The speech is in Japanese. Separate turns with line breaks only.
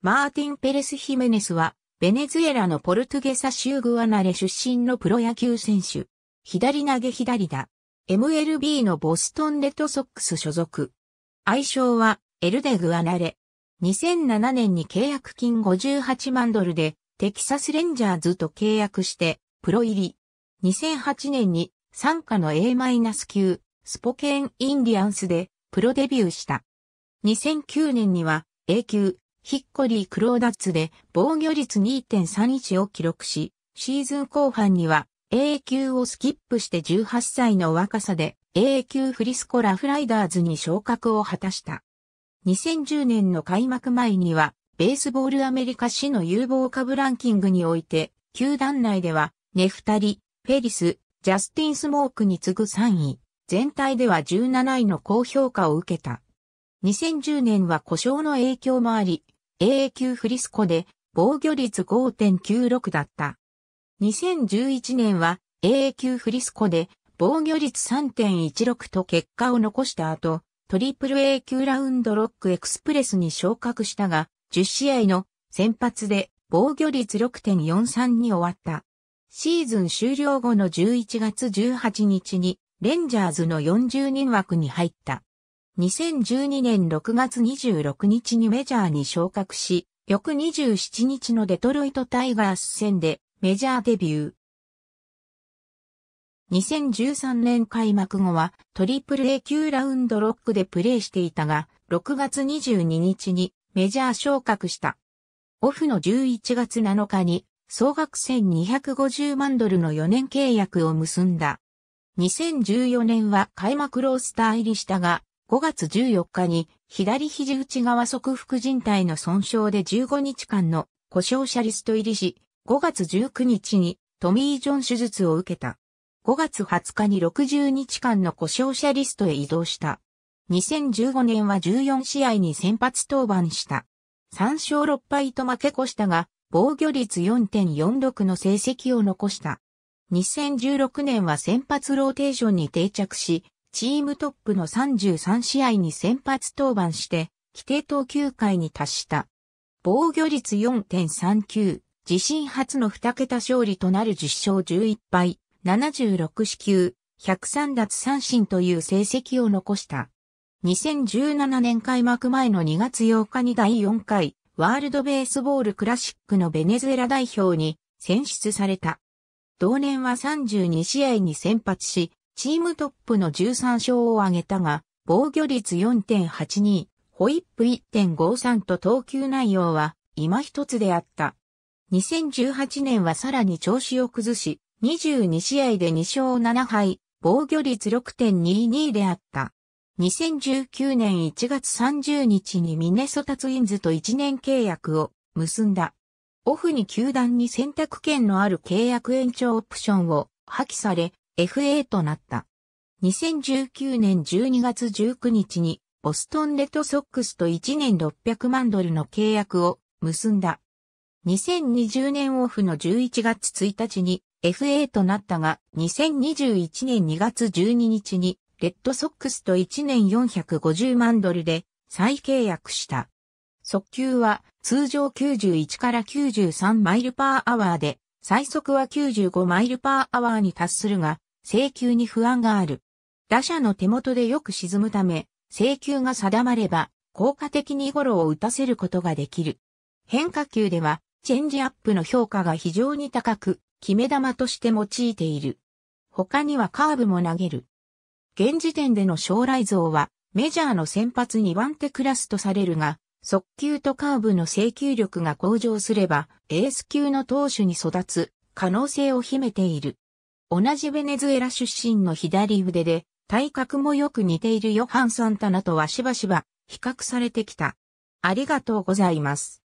マーティン・ペレス・ヒメネスは、ベネズエラのポルトゥゲサ州グアナレ出身のプロ野球選手。左投げ左打。MLB のボストンレッドソックス所属。愛称は、エルデグアナレ。2007年に契約金58万ドルで、テキサスレンジャーズと契約して、プロ入り。2008年に、参加の A- 9スポケン・インディアンスで、プロデビューした。2009年には、A 級、ヒッコリー・クローダッツで防御率2.31を記録し、シーズン後半には A 級をスキップして18歳の若さで A 級フリスコ・ラフライダーズに昇格を果たした。2010年の開幕前には、ベースボールアメリカ市の有望株ランキングにおいて、球団内では、ネフタリ、フェリス、ジャスティン・スモークに次ぐ3位、全体では17位の高評価を受けた。2010年は故障の影響もあり、AA 級フリスコで防御率5.96だった。2011年は AA 級フリスコで防御率3.16と結果を残した後、トリプル A 級ラウンドロックエクスプレスに昇格したが、10試合の先発で防御率6.43に終わった。シーズン終了後の11月18日にレンジャーズの40人枠に入った。2012年6月26日にメジャーに昇格し、翌27日のデトロイトタイガース戦でメジャーデビュー。2013年開幕後はトリプル A 級ラウンドロックでプレーしていたが、6月22日にメジャー昇格した。オフの11月7日に総額1250万ドルの4年契約を結んだ。2014年は開幕ロースター入りしたが、5月14日に左肘内側側腹靭帯の損傷で15日間の故障者リスト入りし、5月19日にトミー・ジョン手術を受けた。5月20日に60日間の故障者リストへ移動した。2015年は14試合に先発登板した。3勝6敗と負け越したが、防御率4.46の成績を残した。2016年は先発ローテーションに定着し、チームトップの33試合に先発登板して、規定投球回に達した。防御率4.39、自身初の2桁勝利となる10勝11敗、76四球、103奪三振という成績を残した。2017年開幕前の2月8日に第4回、ワールドベースボールクラシックのベネズエラ代表に選出された。同年は32試合に先発し、チームトップの13勝を挙げたが、防御率4.82、ホイップ1.53と投球内容は今一つであった。2018年はさらに調子を崩し、22試合で2勝7敗、防御率6.22であった。2019年1月30日にミネソタツインズと1年契約を結んだ。オフに球団に選択権のある契約延長オプションを破棄され、FA となった。2019年12月19日にボストンレッドソックスと1年600万ドルの契約を結んだ。2020年オフの11月1日に FA となったが、2021年2月12日にレッドソックスと1年450万ドルで再契約した。速球は通常91から93マイルパーアワーで、最速は95マイルパーアワーに達するが、請求に不安がある。打者の手元でよく沈むため、請求が定まれば、効果的にゴロを打たせることができる。変化球では、チェンジアップの評価が非常に高く、決め球として用いている。他にはカーブも投げる。現時点での将来像は、メジャーの先発2番手クラスとされるが、速球とカーブの制球力が向上すれば、エース級の投手に育つ可能性を秘めている。同じベネズエラ出身の左腕で、体格もよく似ているヨハン・サンタナとはしばしば比較されてきた。ありがとうございます。